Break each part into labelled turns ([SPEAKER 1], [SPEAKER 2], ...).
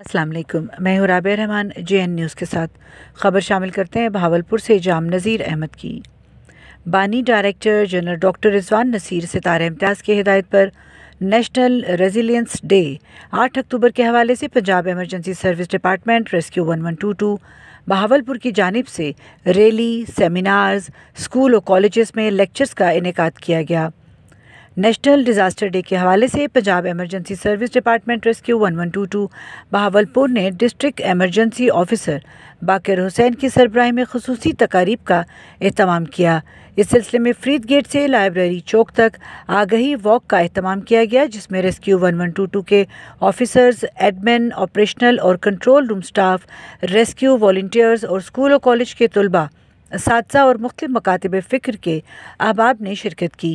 [SPEAKER 1] असलम मैं हूँ Rabe Rehman J N news के साथ खबर शामिल करते हैं भावलपुर से जाम नज़ीर अहमद की बानी director general doctor Rizwan Naseer Sattar Imtiaz की हिदायत पर नेशनल रेजिलियंस डे 8 अक्टूबर के हवाले से Punjab emergency service department rescue one one two two Bahawalpur की जानब से रैली सेमिनार्स स्कूल और कॉलेजेस में लेक्चर्स का इनका किया गया नेशनल डिजास्टर डे के हवाले से Punjab emergency service department rescue 1122 Bahawalpur ने district emergency officer Baqar Hussain की सरबराही में खसूसी तकारीब का अहतमाम किया इस सिलसिले में फ्रीद गेट से लाइब्रेरी चौक तक आगही वॉक का अहतमाम किया गया जिसमें रेस्क्यू 1122 के ऑफिसर्स एडमिन ऑपरेशनल और control room staff rescue volunteers और स्कूल और कॉलेज के तलबा सादसा और मुख्त मकातब फ़िक्र के अहबाब ने शिरकत की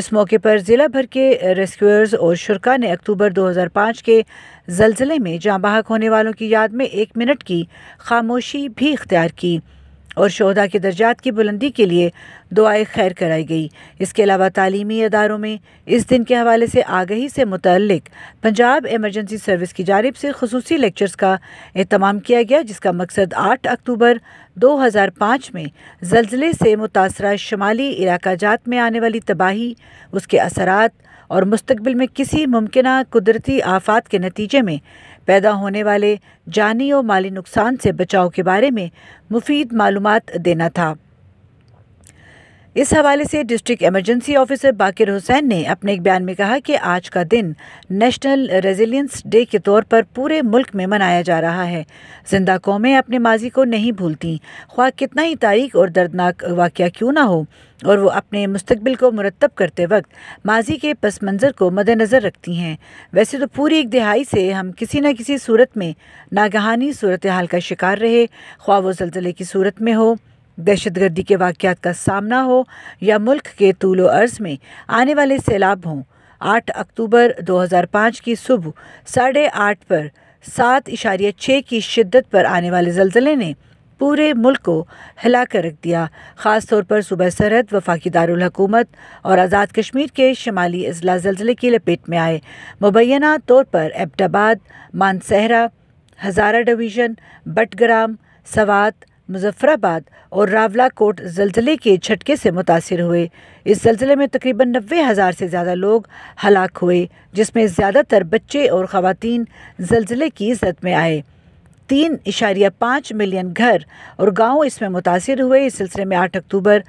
[SPEAKER 1] इस मौके पर ज़िला भर के रेस्क्यूअर्स और शुरा ने अक्टूबर दो हजार पाँच के जलजिले में जहाँ बाहक होने वालों की याद में एक मिनट की खामोशी भी इख्तियार की और शहदा के दर्जात की बुलंदी के लिए दुआएं खैर कराई गई इसके अलावा तालीमी अदारों में इस दिन के हवाले से आगही से मुतल पंजाब एमरजेंसी सर्विस की जानब से खसूस लेक्चर्स का अहतमाम किया गया जिसका मकसद आठ अक्टूबर 2005 में जलजिले से मुतासर शुमाली जात में आने वाली तबाही उसके असरात और मुस्तबिल में किसी मुमकिन कुदरती आफात के नतीजे में पैदा होने वाले जानी और माली नुकसान से बचाव के बारे में मुफीद मालूम देना था इस हवाले से district emergency officer Baqir Hussain ने अपने एक बयान में कहा कि आज का दिन नेशनल रेजिलियंस डे के तौर पर पूरे मुल्क में मनाया जा रहा है जिंदा कौमें अपने माजी को नहीं भूलती ख्वा कितना ही तारीख और दर्दनाक वाक़ क्यों ना हो और वो अपने मुस्तबिल को मुरतब करते वक्त माजी के पस मंज़र को मद्नज़र रखती हैं वैसे तो पूरी एक दिहाई से हम किसी न किसी सूरत में नागहानी सूरत हाल का शिकार रहे ख्वा वो जलजिले की सूरत में हो दहशतगर्दी के वाक़ात का सामना हो या मुल्क के तूलो अर्ज़ में आने वाले सैलाब हों आठ अक्टूबर 2005 की सुबह साढ़े आठ पर सात इशारिया छः की शिद्दत पर आने वाले जल्जले ने पूरे मुल्क को हिला कर रख दिया ख़ास तौर पर सुबह सरहद वफाकी दारकूमत और आज़ाद कश्मीर के शमाली अजला जलजिले की लपेट में आए मुबैना तौर पर एबटाबाद मानसहरा हज़ारा डिवीज़न बटग्राम सवात मुजफ्फराबाद और रावला कोट जलजिले के झटके से मुतासर हुए इस जलजिले में तकरीबन नबे हज़ार से ज़्यादा लोग हलाक हुए जिसमें ज़्यादातर बच्चे और ख़वान जलजिले की इज्जत में आए तीन इशारिया पाँच मिलियन घर और गांव इसमें मुतासर हुए इस सिलसिले में आठ अक्टूबर